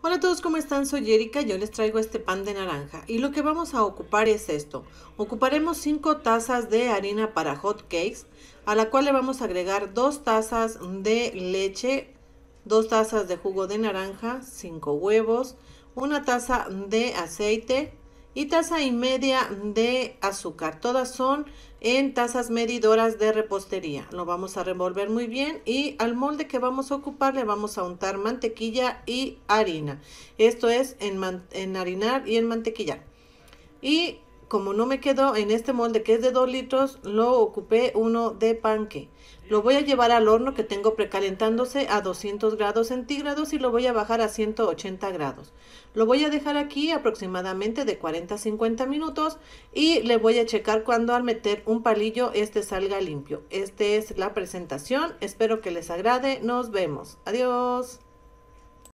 Hola a todos, ¿cómo están? Soy Erika, yo les traigo este pan de naranja y lo que vamos a ocupar es esto. Ocuparemos 5 tazas de harina para hot cakes, a la cual le vamos a agregar 2 tazas de leche, 2 tazas de jugo de naranja, 5 huevos, una taza de aceite, y taza y media de azúcar. Todas son en tazas medidoras de repostería. Lo vamos a revolver muy bien y al molde que vamos a ocupar le vamos a untar mantequilla y harina. Esto es en, en harinar y en mantequillar. Y como no me quedó en este molde que es de 2 litros, lo ocupé uno de panque. Lo voy a llevar al horno que tengo precalentándose a 200 grados centígrados y lo voy a bajar a 180 grados. Lo voy a dejar aquí aproximadamente de 40 a 50 minutos y le voy a checar cuando al meter un palillo este salga limpio. Esta es la presentación, espero que les agrade, nos vemos. Adiós.